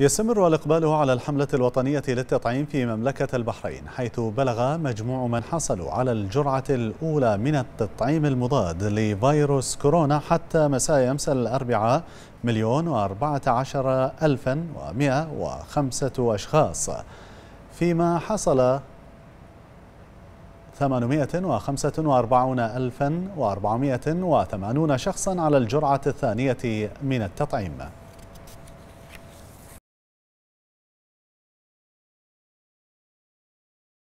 يستمر الإقبال على الحملة الوطنية للتطعيم في مملكة البحرين حيث بلغ مجموع من حصلوا على الجرعة الأولى من التطعيم المضاد لفيروس كورونا حتى مساء أمس الأربعاء مليون وأربعة عشر ألفا ومئة وخمسة أشخاص فيما حصل 845,480 شخصا على الجرعة الثانية من التطعيم